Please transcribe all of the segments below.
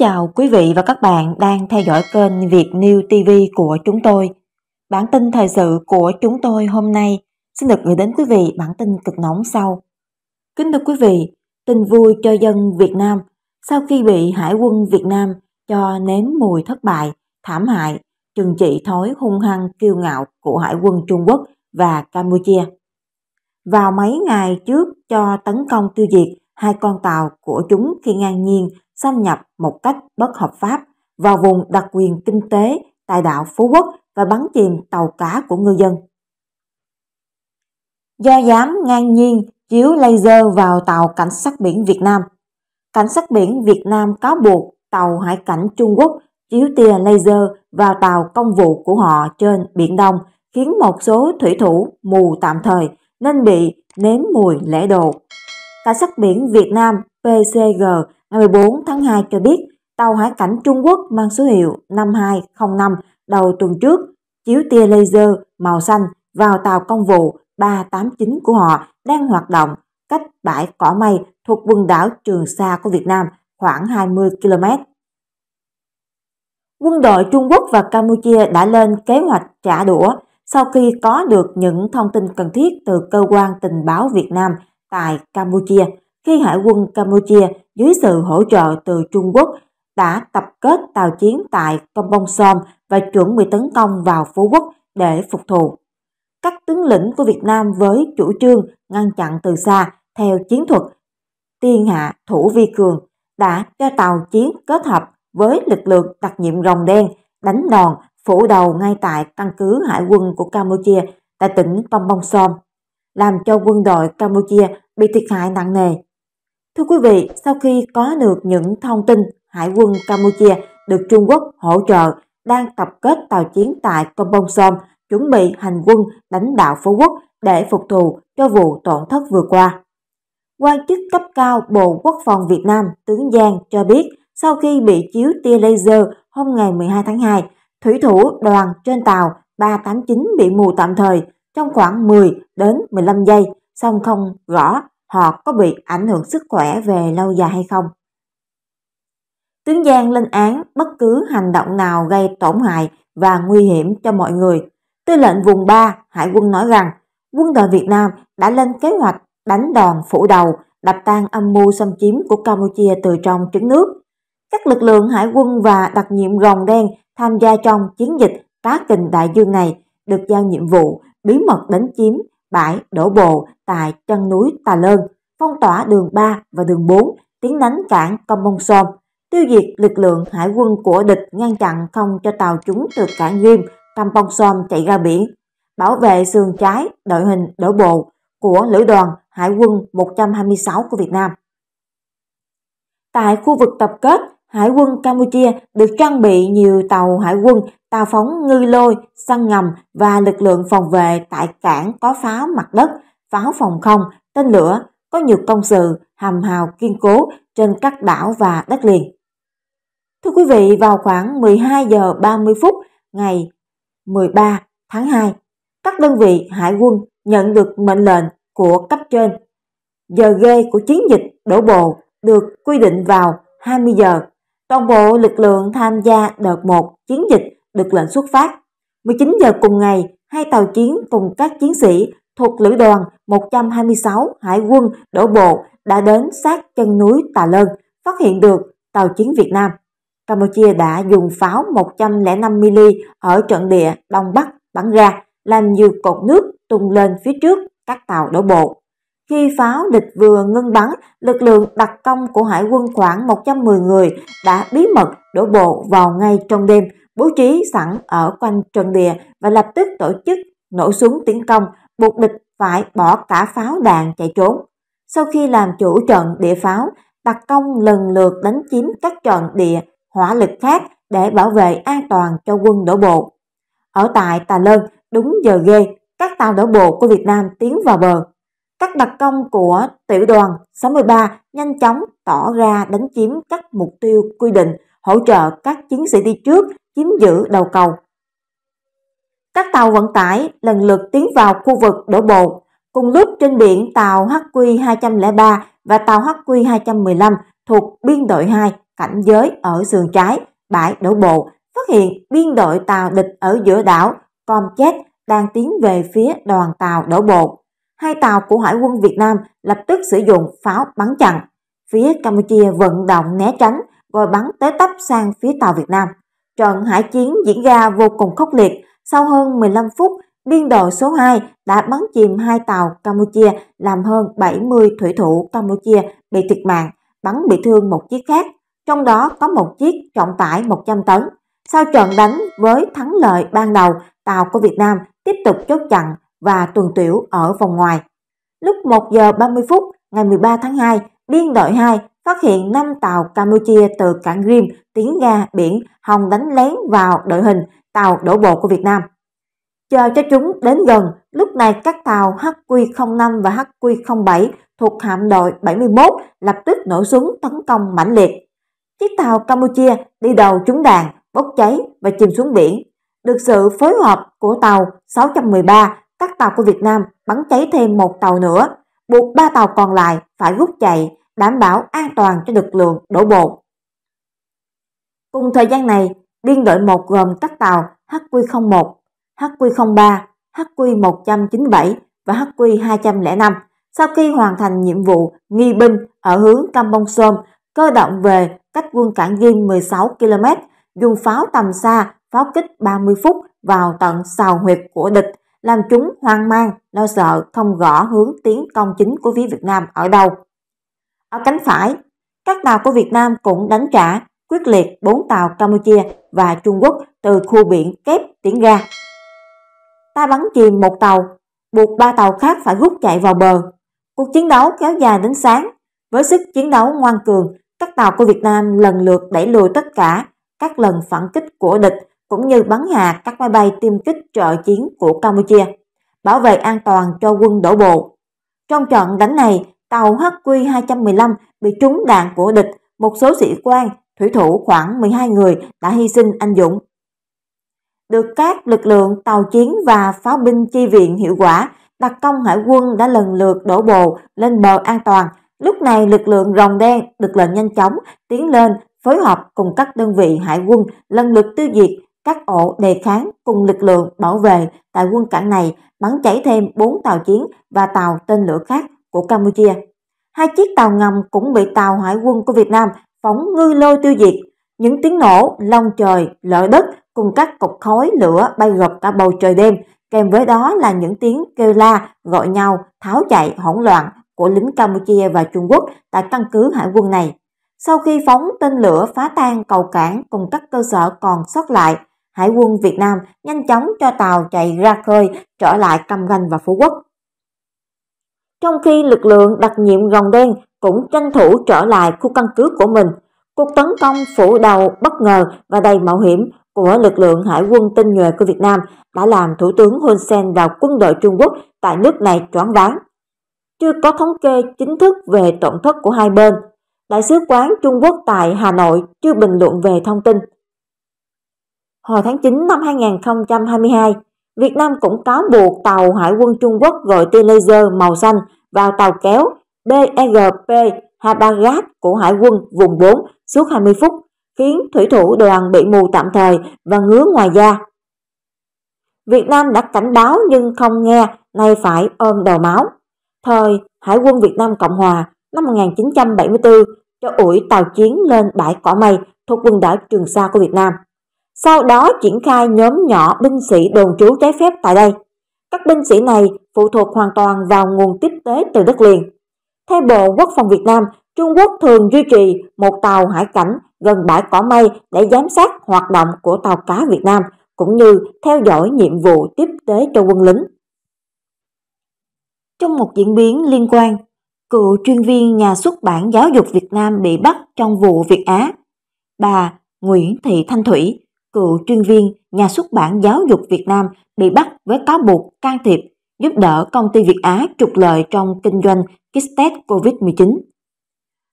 chào quý vị và các bạn đang theo dõi kênh Việt New TV của chúng tôi. Bản tin thời sự của chúng tôi hôm nay xin được gửi đến quý vị bản tin cực nóng sau. Kính thưa quý vị, tin vui cho dân Việt Nam sau khi bị Hải quân Việt Nam cho nếm mùi thất bại, thảm hại, trừng trị thói hung hăng kiêu ngạo của Hải quân Trung Quốc và Campuchia. Vào mấy ngày trước cho tấn công tiêu diệt hai con tàu của chúng khi ngang nhiên xâm nhập một cách bất hợp pháp vào vùng đặc quyền kinh tế tại đảo Phú Quốc và bắn chìm tàu cá của ngư dân. Do dám ngang nhiên chiếu laser vào tàu cảnh sát biển Việt Nam, cảnh sát biển Việt Nam cáo buộc tàu hải cảnh Trung Quốc chiếu tia laser vào tàu công vụ của họ trên Biển Đông khiến một số thủy thủ mù tạm thời nên bị nếm mùi lễ độ. Cảnh sát biển Việt Nam PCG ngày 14 tháng 2 cho biết tàu hải cảnh Trung Quốc mang số hiệu 5205 đầu tuần trước chiếu tia laser màu xanh vào tàu công vụ 389 của họ đang hoạt động cách bãi cỏ mây thuộc quần đảo Trường Sa của Việt Nam khoảng 20 km. Quân đội Trung Quốc và Campuchia đã lên kế hoạch trả đũa sau khi có được những thông tin cần thiết từ cơ quan tình báo Việt Nam tại Campuchia khi Hải quân Campuchia dưới sự hỗ trợ từ Trung Quốc đã tập kết tàu chiến tại Kompong Som và chuẩn bị tấn công vào Phú Quốc để phục thù. Các tướng lĩnh của Việt Nam với chủ trương ngăn chặn từ xa theo chiến thuật tiên hạ thủ vi cường đã cho tàu chiến kết hợp với lực lượng đặc nhiệm rồng đen đánh đòn phủ đầu ngay tại căn cứ hải quân của Campuchia tại tỉnh Kompong Som làm cho quân đội Campuchia bị thiệt hại nặng nề. Thưa quý vị, sau khi có được những thông tin Hải quân Campuchia được Trung Quốc hỗ trợ đang tập kết tàu chiến tại Kompong Som chuẩn bị hành quân đánh đảo Phú Quốc để phục thù cho vụ tổn thất vừa qua. Quan chức cấp cao Bộ Quốc phòng Việt Nam Tướng Giang cho biết sau khi bị chiếu tia laser hôm ngày 12 tháng 2, thủy thủ đoàn trên tàu 389 bị mù tạm thời trong khoảng 10 đến 15 giây, song không gõ họ có bị ảnh hưởng sức khỏe về lâu dài hay không. Tướng Giang lên án bất cứ hành động nào gây tổn hại và nguy hiểm cho mọi người. Tư lệnh vùng 3 Hải quân nói rằng quân đội Việt Nam đã lên kế hoạch đánh đòn phủ đầu, đập tan âm mưu xâm chiếm của Campuchia từ trong trứng nước. Các lực lượng hải quân và đặc nhiệm rồng đen tham gia trong chiến dịch phá kình đại dương này được giao nhiệm vụ bí mật đánh chiếm bãi đổ bộ tại chân núi Tà Lơn, phong tỏa đường 3 và đường 4, tiến đánh cảng Campong-som, tiêu diệt lực lượng hải quân của địch ngăn chặn không cho tàu chúng từ cảng Ghim, Campong-som chạy ra biển, bảo vệ sườn trái đội hình đổ bộ của lữ đoàn Hải quân 126 của Việt Nam. Tại khu vực tập kết, Hải quân Campuchia được trang bị nhiều tàu hải quân, tàu phóng ngư lôi, săn ngầm và lực lượng phòng vệ tại cảng có pháo mặt đất pháo phòng không, tên lửa, có nhiều công sự, hàm hào kiên cố trên các đảo và đất liền. Thưa quý vị, vào khoảng 12 giờ 30 phút ngày 13 tháng 2, các đơn vị hải quân nhận được mệnh lệnh của cấp trên. Giờ ghê của chiến dịch đổ bộ được quy định vào 20 giờ. Toàn bộ lực lượng tham gia đợt 1 chiến dịch được lệnh xuất phát. 19 giờ cùng ngày, hai tàu chiến cùng các chiến sĩ thuộc Lữ đoàn 126 Hải quân đổ bộ đã đến sát chân núi Tà Lơn, phát hiện được tàu chiến Việt Nam. Campuchia đã dùng pháo 105mm ở trận địa Đông Bắc bắn ra, làm nhiều cột nước tung lên phía trước các tàu đổ bộ. Khi pháo địch vừa ngưng bắn, lực lượng đặc công của hải quân khoảng 110 người đã bí mật đổ bộ vào ngay trong đêm, bố trí sẵn ở quanh trận địa và lập tức tổ chức nổ súng tiến công buộc địch phải bỏ cả pháo đạn chạy trốn. Sau khi làm chủ trận địa pháo, đặc công lần lượt đánh chiếm các trận địa hỏa lực khác để bảo vệ an toàn cho quân đổ bộ. Ở tại Tà Lơn, đúng giờ ghê, các tàu đổ bộ của Việt Nam tiến vào bờ. Các đặc công của tiểu đoàn 63 nhanh chóng tỏ ra đánh chiếm các mục tiêu quy định, hỗ trợ các chiến sĩ đi trước chiếm giữ đầu cầu các tàu vận tải lần lượt tiến vào khu vực đổ bộ. Cùng lúc trên biển tàu HQ-203 và tàu HQ-215 thuộc biên đội 2 cảnh giới ở sườn trái, bãi đổ bộ, phát hiện biên đội tàu địch ở giữa đảo Comchet đang tiến về phía đoàn tàu đổ bộ. Hai tàu của Hải quân Việt Nam lập tức sử dụng pháo bắn chặn. Phía Campuchia vận động né tránh, rồi bắn tới tấp sang phía tàu Việt Nam. Trận hải chiến diễn ra vô cùng khốc liệt, sau hơn 15 phút, biên đội số 2 đã bắn chìm hai tàu Campuchia làm hơn 70 thủy thủ Campuchia bị thiệt mạng, bắn bị thương một chiếc khác, trong đó có một chiếc trọng tải 100 tấn. Sau trận đánh với thắng lợi ban đầu, tàu của Việt Nam tiếp tục chốt chặn và tuần tiểu ở vòng ngoài. Lúc 1 giờ 30 phút ngày 13 tháng 2, biên đội 2 phát hiện 5 tàu Campuchia từ cảng Grim tiến ra biển hòng đánh lén vào đội hình tàu đổ bộ của Việt Nam. Chờ cho chúng đến gần, lúc này các tàu HQ-05 và HQ-07 thuộc hạm đội 71 lập tức nổ súng tấn công mãnh liệt. Chiếc tàu Campuchia đi đầu trúng đạn, bốc cháy và chìm xuống biển. Được sự phối hợp của tàu 613, các tàu của Việt Nam bắn cháy thêm một tàu nữa, buộc ba tàu còn lại phải rút chạy, đảm bảo an toàn cho lực lượng đổ bộ. Cùng thời gian này, Liên đội 1 gồm các tàu HQ01, HQ03, HQ197 và HQ205. Sau khi hoàn thành nhiệm vụ nghi binh ở hướng Campong cơ động về cách quân cảng Ghim 16 km, dùng pháo tầm xa, pháo kích 30 phút vào tận sào huyệt của địch, làm chúng hoang mang, lo sợ không gõ hướng tiến công chính của phía Việt Nam ở đâu. Ở cánh phải, các tàu của Việt Nam cũng đánh trả quyết liệt bốn tàu Campuchia và Trung Quốc từ khu biển kép tiến ra. Ta bắn chìm một tàu, buộc ba tàu khác phải rút chạy vào bờ. Cuộc chiến đấu kéo dài đến sáng, với sức chiến đấu ngoan cường, các tàu của Việt Nam lần lượt đẩy lùi tất cả các lần phản kích của địch cũng như bắn hạ các máy bay tiêm kích trợ chiến của Campuchia, bảo vệ an toàn cho quân đổ bộ. Trong trận đánh này, tàu HQ-215 bị trúng đạn của địch, một số sĩ quan thủy thủ khoảng 12 người đã hy sinh anh dũng. Được các lực lượng tàu chiến và pháo binh chi viện hiệu quả, đặc công hải quân đã lần lượt đổ bộ lên bờ an toàn. Lúc này lực lượng rồng đen được lệnh nhanh chóng tiến lên phối hợp cùng các đơn vị hải quân lần lượt tiêu diệt các ổ đề kháng cùng lực lượng bảo vệ tại quân cảng này bắn chảy thêm 4 tàu chiến và tàu tên lửa khác của Campuchia. Hai chiếc tàu ngầm cũng bị tàu hải quân của Việt Nam phóng ngư lôi tiêu diệt. Những tiếng nổ, long trời, lở đất cùng các cột khói lửa bay gập cả bầu trời đêm, kèm với đó là những tiếng kêu la, gọi nhau, tháo chạy, hỗn loạn của lính Campuchia và Trung Quốc tại căn cứ hải quân này. Sau khi phóng tên lửa phá tan cầu cảng cùng các cơ sở còn sót lại, Hải quân Việt Nam nhanh chóng cho tàu chạy ra khơi trở lại Cam Ranh và Phú Quốc. Trong khi lực lượng đặc nhiệm gồng đen cũng tranh thủ trở lại khu căn cứ của mình, cuộc tấn công phủ đầu bất ngờ và đầy mạo hiểm của lực lượng hải quân tinh nhuệ của Việt Nam đã làm Thủ tướng Hun Sen và quân đội Trung Quốc tại nước này choáng váng. Chưa có thống kê chính thức về tổn thất của hai bên, Đại sứ quán Trung Quốc tại Hà Nội chưa bình luận về thông tin. Hồi tháng 9 năm 2022, Việt Nam cũng cáo buộc tàu Hải quân Trung Quốc gọi tia laser màu xanh vào tàu kéo DEGP Habagat của Hải quân vùng 4 suốt 20 phút, khiến thủy thủ đoàn bị mù tạm thời và ngứa ngoài da. Việt Nam đã cảnh báo nhưng không nghe, nay phải ôm đầu máu. Thời Hải quân Việt Nam Cộng Hòa năm 1974 cho ủi tàu chiến lên bãi cỏ mây thuộc quần đảo Trường Sa của Việt Nam sau đó triển khai nhóm nhỏ binh sĩ đồn trú trái phép tại đây. Các binh sĩ này phụ thuộc hoàn toàn vào nguồn tiếp tế từ đất liền. Theo Bộ Quốc phòng Việt Nam, Trung Quốc thường duy trì một tàu hải cảnh gần bãi cỏ mây để giám sát hoạt động của tàu cá Việt Nam, cũng như theo dõi nhiệm vụ tiếp tế cho quân lính. Trong một diễn biến liên quan, cựu chuyên viên nhà xuất bản giáo dục Việt Nam bị bắt trong vụ Việt Á. Bà Nguyễn Thị Thanh Thủy cựu chuyên viên nhà xuất bản giáo dục Việt Nam bị bắt với cáo buộc can thiệp giúp đỡ công ty Việt Á trục lợi trong kinh doanh kit test COVID-19.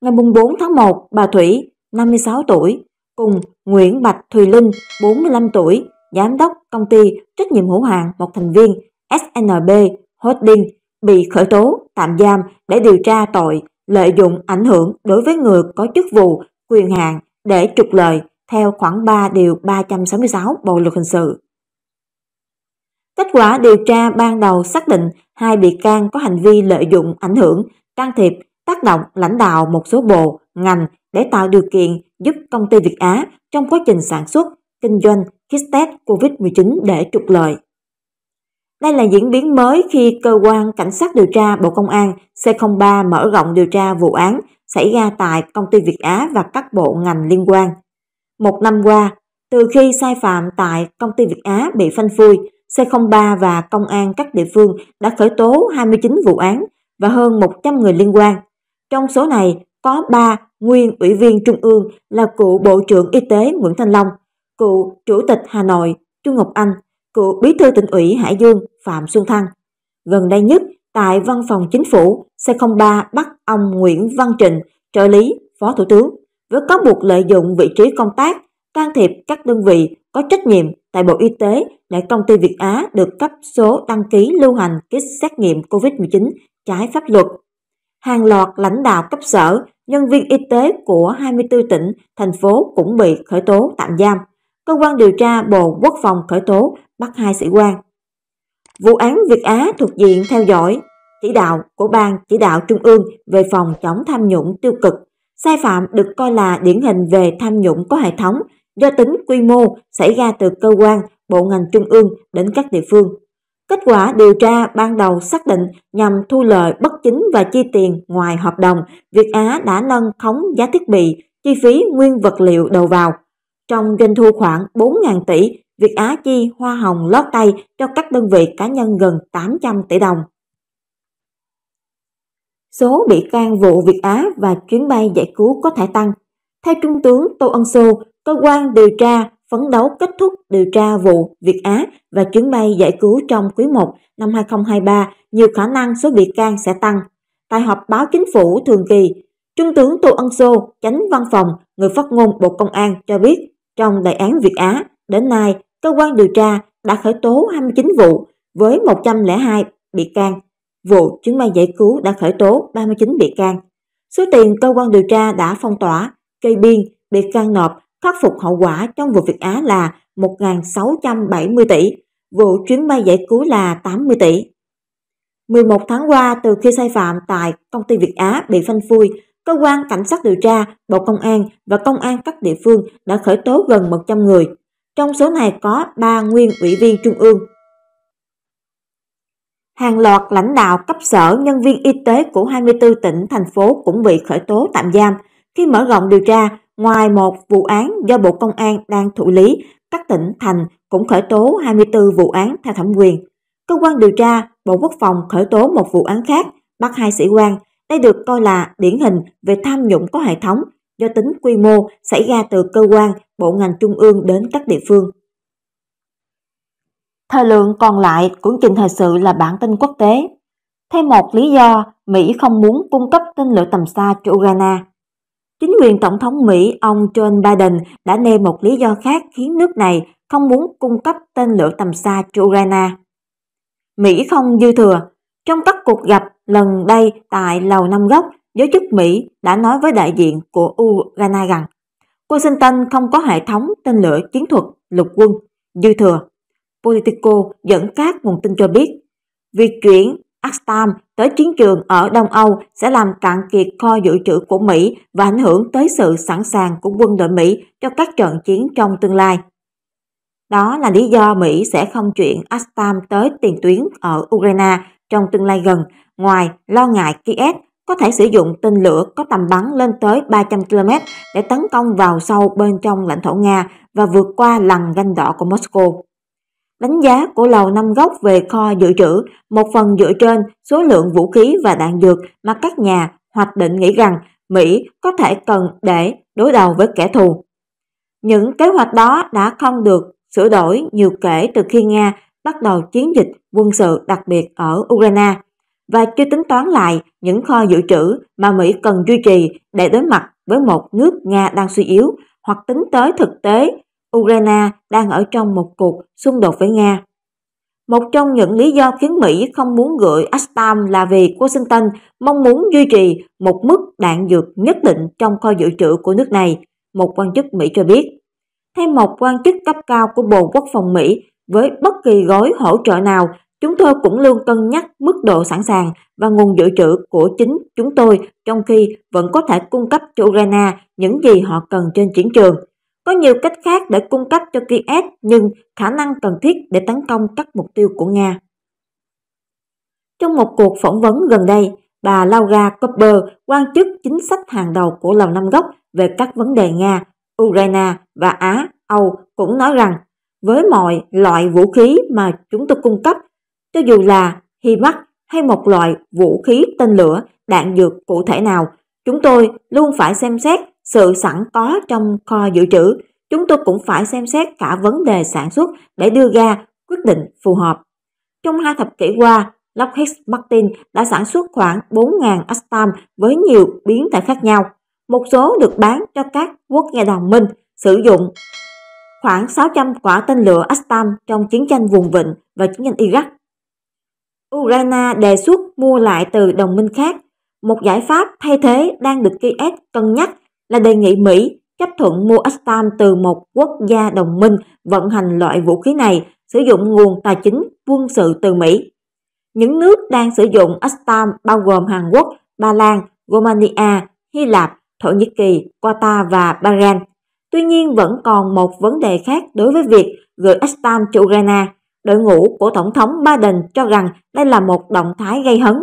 Ngày 4 tháng 1, bà Thủy, 56 tuổi, cùng Nguyễn Bạch Thùy Linh, 45 tuổi, giám đốc công ty trách nhiệm hữu hạn một thành viên SNB Holding bị khởi tố tạm giam để điều tra tội lợi dụng ảnh hưởng đối với người có chức vụ quyền hạn để trục lợi theo khoảng 3 điều 366 Bộ luật hình sự. Kết quả điều tra ban đầu xác định hai bị can có hành vi lợi dụng ảnh hưởng, can thiệp, tác động lãnh đạo một số bộ, ngành để tạo điều kiện giúp công ty Việt Á trong quá trình sản xuất, kinh doanh kit test COVID-19 để trục lợi. Đây là diễn biến mới khi cơ quan cảnh sát điều tra Bộ Công an C03 mở rộng điều tra vụ án xảy ra tại công ty Việt Á và các bộ ngành liên quan. Một năm qua, từ khi sai phạm tại công ty Việt Á bị phanh phui, C03 và công an các địa phương đã khởi tố 29 vụ án và hơn 100 người liên quan. Trong số này có 3 nguyên ủy viên trung ương là cựu Bộ trưởng Y tế Nguyễn Thanh Long, cựu Chủ tịch Hà Nội Trung Ngọc Anh, cựu Bí thư tỉnh ủy Hải Dương Phạm Xuân Thăng. Gần đây nhất, tại văn phòng chính phủ, C03 bắt ông Nguyễn Văn Trịnh, trợ lý Phó Thủ tướng với cáo buộc lợi dụng vị trí công tác, can thiệp các đơn vị có trách nhiệm tại Bộ Y tế để công ty Việt Á được cấp số đăng ký lưu hành kit xét nghiệm COVID-19 trái pháp luật. Hàng loạt lãnh đạo cấp sở, nhân viên y tế của 24 tỉnh, thành phố cũng bị khởi tố tạm giam. Cơ quan điều tra Bộ Quốc phòng khởi tố bắt hai sĩ quan. Vụ án Việt Á thuộc diện theo dõi, chỉ đạo của Ban Chỉ đạo Trung ương về phòng chống tham nhũng tiêu cực Sai phạm được coi là điển hình về tham nhũng có hệ thống do tính quy mô xảy ra từ cơ quan, bộ ngành trung ương đến các địa phương. Kết quả điều tra ban đầu xác định nhằm thu lợi bất chính và chi tiền ngoài hợp đồng, Việt Á đã nâng khống giá thiết bị, chi phí nguyên vật liệu đầu vào. Trong doanh thu khoảng 4.000 tỷ, Việt Á chi hoa hồng lót tay cho các đơn vị cá nhân gần 800 tỷ đồng số bị can vụ Việt Á và chuyến bay giải cứu có thể tăng. Theo Trung tướng Tô Ân Sô, cơ quan điều tra phấn đấu kết thúc điều tra vụ Việt Á và chuyến bay giải cứu trong quý 1 năm 2023, nhiều khả năng số bị can sẽ tăng. Tại họp báo chính phủ thường kỳ, Trung tướng Tô Ân Sô, chánh văn phòng, người phát ngôn Bộ Công an cho biết, trong đại án Việt Á, đến nay, cơ quan điều tra đã khởi tố 29 vụ với 102 bị can vụ chứng may giải cứu đã khởi tố 39 bị can. Số tiền cơ quan điều tra đã phong tỏa, cây biên, bị can nộp, khắc phục hậu quả trong vụ Việt Á là 1.670 tỷ, vụ chuyến bay giải cứu là 80 tỷ. 11 tháng qua từ khi sai phạm tại công ty Việt Á bị phanh phui, cơ quan cảnh sát điều tra, Bộ Công an và công an các địa phương đã khởi tố gần 100 người. Trong số này có 3 nguyên ủy viên trung ương Hàng loạt lãnh đạo cấp sở, nhân viên y tế của 24 tỉnh, thành phố cũng bị khởi tố tạm giam. Khi mở rộng điều tra, ngoài một vụ án do Bộ Công an đang thụ lý, các tỉnh, thành cũng khởi tố 24 vụ án theo thẩm quyền. Cơ quan điều tra, Bộ Quốc phòng khởi tố một vụ án khác, bắt hai sĩ quan. Đây được coi là điển hình về tham nhũng có hệ thống, do tính quy mô xảy ra từ cơ quan, bộ ngành trung ương đến các địa phương. Thời lượng còn lại của trình thời sự là bản tin quốc tế. Thêm một lý do, Mỹ không muốn cung cấp tên lửa tầm xa cho Ukraine. Chính quyền Tổng thống Mỹ ông John Biden đã nêu một lý do khác khiến nước này không muốn cung cấp tên lửa tầm xa cho Ukraine. Mỹ không dư thừa. Trong các cuộc gặp lần đây tại Lầu Năm Góc, giới chức Mỹ đã nói với đại diện của Ukraine rằng Washington không có hệ thống tên lửa chiến thuật lục quân dư thừa Politico dẫn các nguồn tin cho biết, việc chuyển Astam tới chiến trường ở Đông Âu sẽ làm cạn kiệt kho dự trữ của Mỹ và ảnh hưởng tới sự sẵn sàng của quân đội Mỹ cho các trận chiến trong tương lai. Đó là lý do Mỹ sẽ không chuyển Astam tới tiền tuyến ở Ukraine trong tương lai gần, ngoài lo ngại Kiev có thể sử dụng tên lửa có tầm bắn lên tới 300 km để tấn công vào sâu bên trong lãnh thổ Nga và vượt qua lằn ganh đỏ của Moscow. Đánh giá của Lầu Năm Góc về kho dự trữ một phần dựa trên số lượng vũ khí và đạn dược mà các nhà hoạch định nghĩ rằng Mỹ có thể cần để đối đầu với kẻ thù. Những kế hoạch đó đã không được sửa đổi nhiều kể từ khi Nga bắt đầu chiến dịch quân sự đặc biệt ở Ukraine và chưa tính toán lại những kho dự trữ mà Mỹ cần duy trì để đối mặt với một nước Nga đang suy yếu hoặc tính tới thực tế Ukraine đang ở trong một cuộc xung đột với Nga. Một trong những lý do khiến Mỹ không muốn gửi Astam là vì Washington mong muốn duy trì một mức đạn dược nhất định trong kho dự trữ của nước này, một quan chức Mỹ cho biết. Theo một quan chức cấp cao của Bộ Quốc phòng Mỹ, với bất kỳ gói hỗ trợ nào, chúng tôi cũng luôn cân nhắc mức độ sẵn sàng và nguồn dự trữ của chính chúng tôi trong khi vẫn có thể cung cấp cho Ukraine những gì họ cần trên chiến trường, có nhiều cách khác để cung cấp cho Kiev nhưng khả năng cần thiết để tấn công các mục tiêu của Nga. Trong một cuộc phỏng vấn gần đây, bà Laura Copper, quan chức chính sách hàng đầu của Lầu Năm Góc về các vấn đề Nga, Ukraine và Á, Âu cũng nói rằng với mọi loại vũ khí mà chúng tôi cung cấp, cho dù là HIMARS hay một loại vũ khí tên lửa, đạn dược cụ thể nào, chúng tôi luôn phải xem xét sự sẵn có trong kho dự trữ, chúng tôi cũng phải xem xét cả vấn đề sản xuất để đưa ra quyết định phù hợp. Trong hai thập kỷ qua, Lockheed Martin đã sản xuất khoảng 4.000 Astam với nhiều biến thể khác nhau. Một số được bán cho các quốc gia đồng minh sử dụng khoảng 600 quả tên lửa Astam trong chiến tranh vùng vịnh và chiến tranh Iraq. Ukraine đề xuất mua lại từ đồng minh khác, một giải pháp thay thế đang được Kiev cân nhắc là đề nghị Mỹ chấp thuận mua Astam từ một quốc gia đồng minh vận hành loại vũ khí này sử dụng nguồn tài chính quân sự từ Mỹ. Những nước đang sử dụng Astam bao gồm Hàn Quốc, Ba Lan, Romania, Hy Lạp, Thổ Nhĩ Kỳ, Qatar và Bahrain. Tuy nhiên vẫn còn một vấn đề khác đối với việc gửi Astam cho Ukraine. Đội ngũ của Tổng thống Biden cho rằng đây là một động thái gây hấn.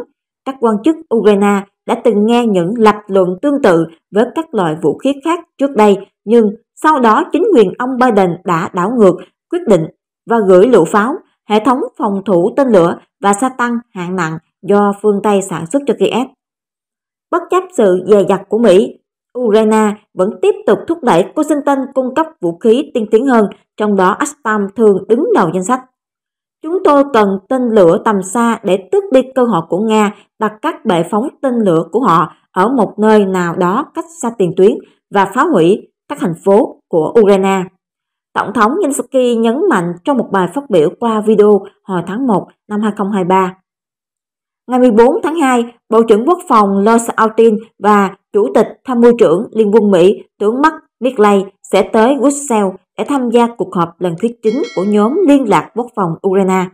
Các quan chức Ukraine đã từng nghe những lập luận tương tự với các loại vũ khí khác trước đây, nhưng sau đó chính quyền ông Biden đã đảo ngược quyết định và gửi lựu pháo, hệ thống phòng thủ tên lửa và xa tăng hạng nặng do phương Tây sản xuất cho Kiev. Bất chấp sự dè dặt của Mỹ, Ukraine vẫn tiếp tục thúc đẩy Washington cung cấp vũ khí tiên tiến hơn, trong đó Astam thường đứng đầu danh sách. Chúng tôi cần tên lửa tầm xa để tước đi cơ hội của Nga đặt các bệ phóng tên lửa của họ ở một nơi nào đó cách xa tiền tuyến và phá hủy các thành phố của Ukraine. Tổng thống Zelensky nhấn mạnh trong một bài phát biểu qua video hồi tháng 1 năm 2023. Ngày 14 tháng 2, Bộ trưởng Quốc phòng Lloyd Austin và Chủ tịch Tham mưu trưởng Liên quân Mỹ, tướng Mark Milley sẽ tới Brussels để tham gia cuộc họp lần thứ 9 của nhóm Liên lạc Quốc phòng Ukraine.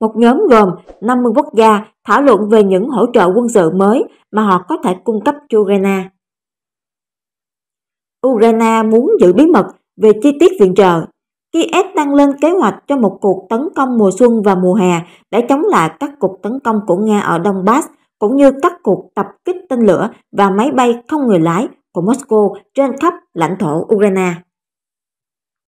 Một nhóm gồm 50 quốc gia thảo luận về những hỗ trợ quân sự mới mà họ có thể cung cấp cho Ukraine. Ukraine muốn giữ bí mật về chi tiết viện trợ. Kiev đang lên kế hoạch cho một cuộc tấn công mùa xuân và mùa hè để chống lại các cuộc tấn công của Nga ở Donbass cũng như các cuộc tập kích tên lửa và máy bay không người lái của Moscow trên khắp lãnh thổ Ukraine.